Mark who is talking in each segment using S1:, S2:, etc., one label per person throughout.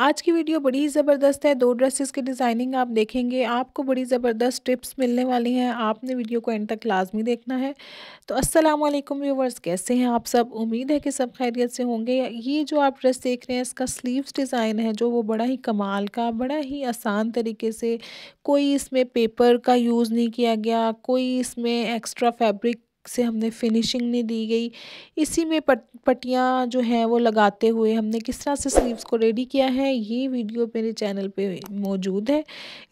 S1: आज की वीडियो बड़ी ही ज़बरदस्त है दो ड्रेसेस की डिज़ाइनिंग आप देखेंगे आपको बड़ी ज़बरदस्त टिप्स मिलने वाली हैं आपने वीडियो को एंड तक लाजमी देखना है तो अस्सलाम वालेकुम व्यूवर्स कैसे हैं आप सब उम्मीद है कि सब खैरियत से होंगे ये जो आप ड्रेस देख रहे हैं इसका स्लीव्स डिज़ाइन है जो वो बड़ा ही कमाल का बड़ा ही आसान तरीके से कोई इसमें पेपर का यूज़ नहीं किया गया कोई इसमें एक्स्ट्रा फैब्रिक से हमने फिनिशिंग नहीं दी गई इसी में पट पटियाँ जो हैं वो लगाते हुए हमने किस तरह से स्लीव्स को रेडी किया है ये वीडियो मेरे चैनल पे मौजूद है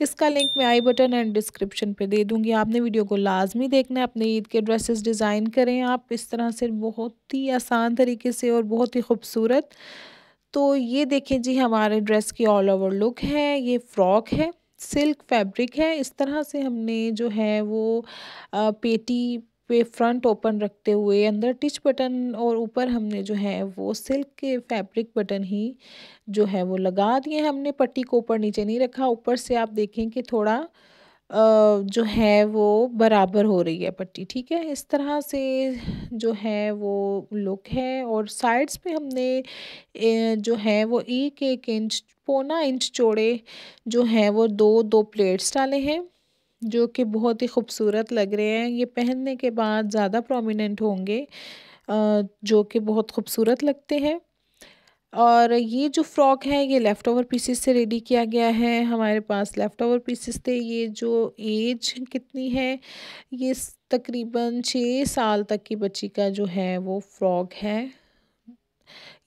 S1: इसका लिंक मैं आई बटन एंड डिस्क्रिप्शन पे दे दूँगी आपने वीडियो को लाजमी देखना है अपने ईद के ड्रेसेस डिज़ाइन करें आप इस तरह से बहुत ही आसान तरीके से और बहुत ही खूबसूरत तो ये देखें जी हमारे ड्रेस की ऑल ओवर लुक है ये फ्रॉक है सिल्क फैब्रिक है इस तरह से हमने जो है वो पेटी पे फ्रंट ओपन रखते हुए अंदर टिच बटन और ऊपर हमने जो है वो सिल्क के फैब्रिक बटन ही जो है वो लगा दिए हमने पट्टी को ऊपर नीचे नहीं रखा ऊपर से आप देखें कि थोड़ा जो है वो बराबर हो रही है पट्टी ठीक है इस तरह से जो है वो लुक है और साइड्स पे हमने जो है वो एक एक इंच पौना इंच चौड़े जो है वो दो दो प्लेट्स डाले हैं जो कि बहुत ही खूबसूरत लग रहे हैं ये पहनने के बाद ज़्यादा प्रोमिनेंट होंगे जो कि बहुत खूबसूरत लगते हैं और ये जो फ्रॉक है ये लेफ़्ट ओवर पीसेस से रेडी किया गया है हमारे पास लेफ़्ट ओवर पीसेस थे ये जो एज कितनी है ये तकरीबन छः साल तक की बच्ची का जो है वो फ्रॉक है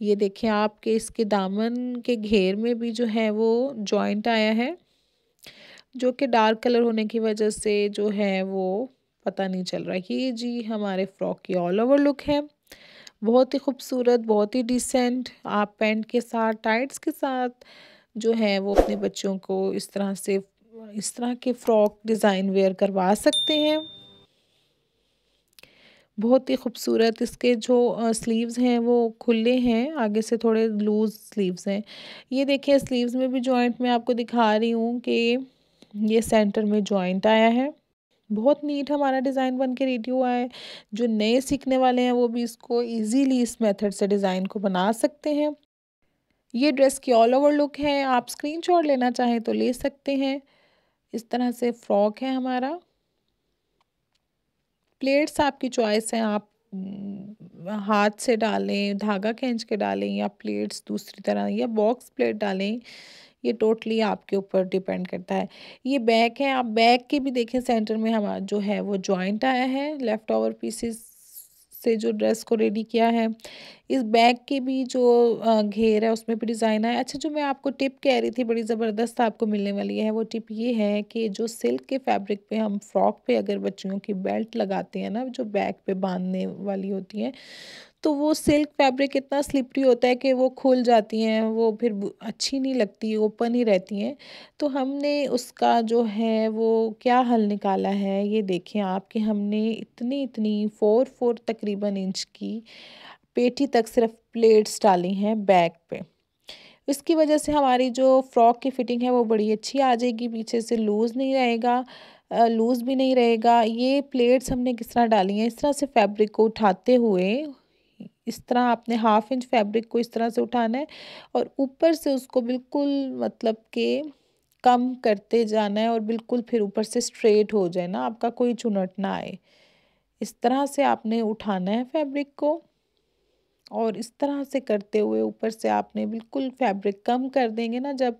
S1: ये देखें आपके इसके दामन के घेर में भी जो है वो जॉइंट आया है जो कि डार्क कलर होने की वजह से जो है वो पता नहीं चल रहा ये जी हमारे फ्रॉक की ऑल ओवर लुक है बहुत ही खूबसूरत बहुत ही डिसेंट आप पैंट के साथ टाइट्स के साथ जो है वो अपने बच्चों को इस तरह से इस तरह के फ्रॉक डिज़ाइन वेयर करवा सकते हैं बहुत ही खूबसूरत इसके जो स्लीव्स हैं वो खुले हैं आगे से थोड़े लूज स्लीव्स हैं ये देखिए स्लीव्स में भी जॉइंट में आपको दिखा रही हूँ कि ये सेंटर में जॉइंट आया है बहुत नीट हमारा डिज़ाइन बन के रेडी हुआ है जो नए सीखने वाले हैं वो भी इसको इजीली इस मेथड से डिज़ाइन को बना सकते हैं ये ड्रेस की ऑल ओवर लुक है आप स्क्रीन लेना चाहें तो ले सकते हैं इस तरह से फ्रॉक है हमारा प्लेट्स आपकी चॉइस हैं आप हम्म, हाथ से डालें धागा खींच के डालें या प्लेट्स दूसरी तरह या बॉक्स प्लेट डालें ये टोटली आपके ऊपर डिपेंड करता है ये बैक है आप बैक के भी देखें सेंटर में हमारा जो है वो जॉइंट आया है लेफ्ट ओवर पीसेस से जो ड्रेस को रेडी किया है इस बैग के भी जो घेर है उसमें भी डिज़ाइन आया अच्छा जो मैं आपको टिप कह रही थी बड़ी ज़बरदस्त आपको मिलने वाली है वो टिप ये है कि जो सिल्क के फैब्रिक पे हम फ्रॉक पे अगर बच्चियों की बेल्ट लगाते हैं ना जो बैग पे बांधने वाली होती है तो वो सिल्क फैब्रिक इतना स्लिपरी होता है कि वो खुल जाती हैं वो फिर अच्छी नहीं लगती ओपन ही रहती हैं तो हमने उसका जो है वो क्या हल निकाला है ये देखें आप कि हमने इतनी इतनी फ़ोर फोर तकरीबन इंच की पेटी तक सिर्फ प्लेट्स डाली हैं बैक पे इसकी वजह से हमारी जो फ्रॉक की फ़िटिंग है वो बड़ी अच्छी आ जाएगी पीछे से लूज़ नहीं रहेगा लूज़ भी नहीं रहेगा ये प्लेट्स हमने किस तरह डाली हैं इस तरह से फैब्रिक को उठाते हुए इस तरह आपने हाफ इंच फैब्रिक को इस तरह से उठाना है और ऊपर से उसको बिल्कुल मतलब के कम करते जाना है और बिल्कुल फिर ऊपर से स्ट्रेट हो जाए ना आपका कोई चुनट ना आए इस तरह से आपने उठाना है फैब्रिक को और इस तरह से करते हुए ऊपर से आपने बिल्कुल फैब्रिक कम कर देंगे ना जब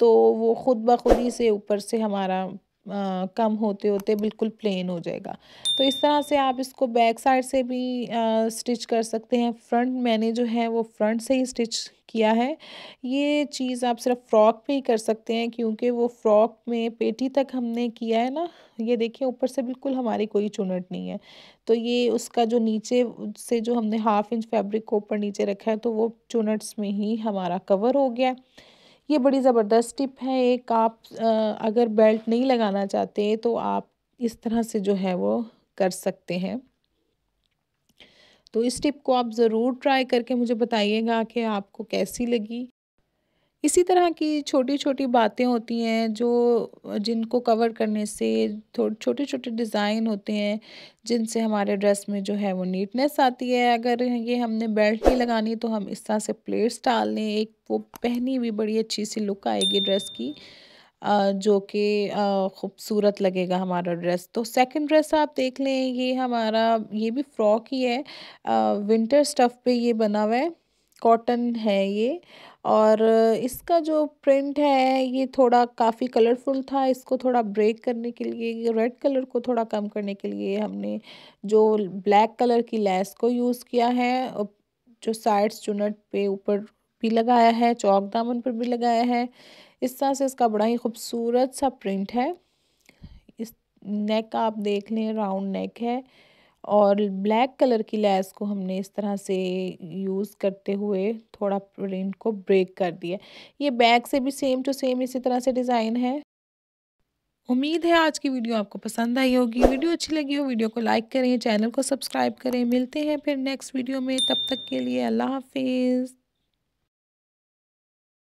S1: तो वो ख़ुद ब खुद ही से ऊपर से हमारा आ, कम होते होते बिल्कुल प्लेन हो जाएगा तो इस तरह से आप इसको बैक साइड से भी आ, स्टिच कर सकते हैं फ्रंट मैंने जो है वो फ्रंट से ही स्टिच किया है ये चीज़ आप सिर्फ फ्रॉक पे ही कर सकते हैं क्योंकि वो फ्रॉक में पेटी तक हमने किया है ना ये देखिए ऊपर से बिल्कुल हमारी कोई चुनट नहीं है तो ये उसका जो नीचे से जो हमने हाफ इंच फैब्रिक को ऊपर नीचे रखा है तो वो चुनट्स में ही हमारा कवर हो गया है ये बड़ी ज़बरदस्त टिप है एक आप अगर बेल्ट नहीं लगाना चाहते तो आप इस तरह से जो है वो कर सकते हैं तो इस टिप को आप ज़रूर ट्राई करके मुझे बताइएगा कि आपको कैसी लगी इसी तरह की छोटी छोटी बातें होती हैं जो जिनको कवर करने से थोड़े छोटे छोटे डिज़ाइन होते हैं जिनसे हमारे ड्रेस में जो है वो नीटनेस आती है अगर ये हमने बेल्ट भी लगानी तो हम इस तरह से प्लेट्स डाल लें एक वो पहनी हुई बड़ी अच्छी सी लुक आएगी ड्रेस की जो कि खूबसूरत लगेगा हमारा ड्रेस तो सेकंड ड्रेस आप देख लें ये हमारा ये भी फ्रॉक ही है विंटर स्टफ़ पे ये बना हुआ है कॉटन है ये और इसका जो प्रिंट है ये थोड़ा काफ़ी कलरफुल था इसको थोड़ा ब्रेक करने के लिए रेड कलर को थोड़ा कम करने के लिए हमने जो ब्लैक कलर की लैस को यूज़ किया है जो साइड्स चुनट पे ऊपर भी लगाया है चौक दामन पर भी लगाया है इस तरह से इसका बड़ा ही खूबसूरत सा प्रिंट है इस नेक आप देख लें राउंड नेक है और ब्लैक कलर की लैस को हमने इस तरह से यूज़ करते हुए थोड़ा प्रिंट को ब्रेक कर दिया ये बैक से भी सेम टू सेम इसी तरह से डिज़ाइन है उम्मीद है आज की वीडियो आपको पसंद आई होगी वीडियो अच्छी लगी हो वीडियो को लाइक करें चैनल को सब्सक्राइब करें मिलते हैं फिर नेक्स्ट वीडियो में तब तक के लिए अल्लाह हाफिज़